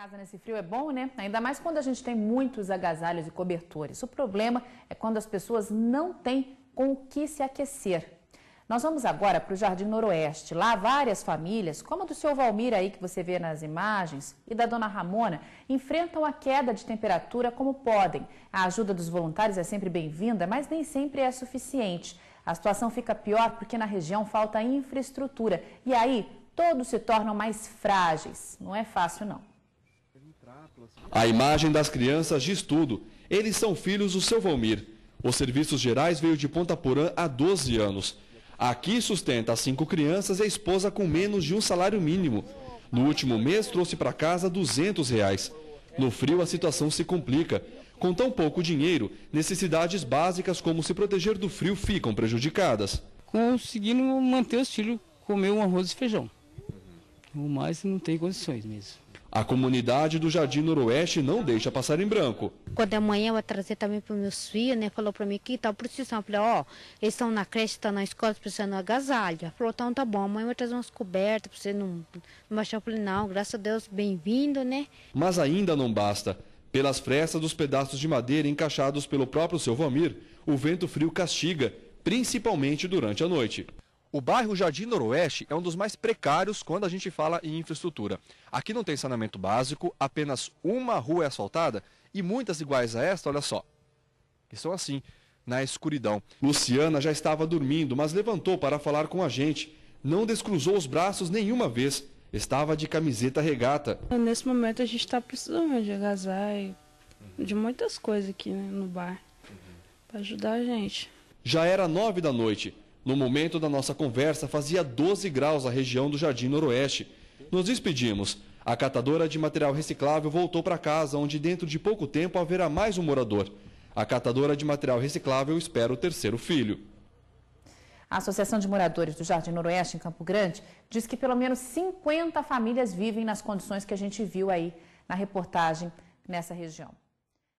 casa nesse frio é bom, né? Ainda mais quando a gente tem muitos agasalhos e cobertores. O problema é quando as pessoas não têm com o que se aquecer. Nós vamos agora para o Jardim Noroeste. Lá, várias famílias, como a do seu Valmir aí que você vê nas imagens, e da dona Ramona, enfrentam a queda de temperatura como podem. A ajuda dos voluntários é sempre bem-vinda, mas nem sempre é suficiente. A situação fica pior porque na região falta infraestrutura e aí todos se tornam mais frágeis. Não é fácil, não. A imagem das crianças diz tudo. Eles são filhos do seu Valmir. Os serviços gerais veio de Ponta Porã há 12 anos. Aqui sustenta cinco crianças e a esposa com menos de um salário mínimo. No último mês trouxe para casa 200 reais. No frio a situação se complica. Com tão pouco dinheiro, necessidades básicas como se proteger do frio ficam prejudicadas. Conseguindo manter os filhos comer um arroz e feijão. O mais não tem condições mesmo. A comunidade do Jardim Noroeste não deixa passar em branco. Quando amanhã eu vou trazer também para os meus filhos, né? Falou para mim que tal tá precisando. Eu falei, ó, oh, eles estão na creche, estão tá na escola, precisando de agasalho. Falou, então tá bom, amanhã eu vou trazer umas cobertas para você não, não baixar. Eu falei, não, graças a Deus, bem-vindo, né? Mas ainda não basta. Pelas frestas dos pedaços de madeira encaixados pelo próprio seu Vamir, o vento frio castiga, principalmente durante a noite. O bairro Jardim Noroeste é um dos mais precários quando a gente fala em infraestrutura. Aqui não tem saneamento básico, apenas uma rua é asfaltada e muitas iguais a esta, olha só, Estão são assim, na escuridão. Luciana já estava dormindo, mas levantou para falar com a gente. Não descruzou os braços nenhuma vez. Estava de camiseta regata. Nesse momento a gente está precisando de agasalho, de muitas coisas aqui né, no bar, para ajudar a gente. Já era nove da noite. No momento da nossa conversa, fazia 12 graus a região do Jardim Noroeste. Nos despedimos. A catadora de material reciclável voltou para casa, onde dentro de pouco tempo haverá mais um morador. A catadora de material reciclável espera o terceiro filho. A Associação de Moradores do Jardim Noroeste, em Campo Grande, diz que pelo menos 50 famílias vivem nas condições que a gente viu aí na reportagem nessa região.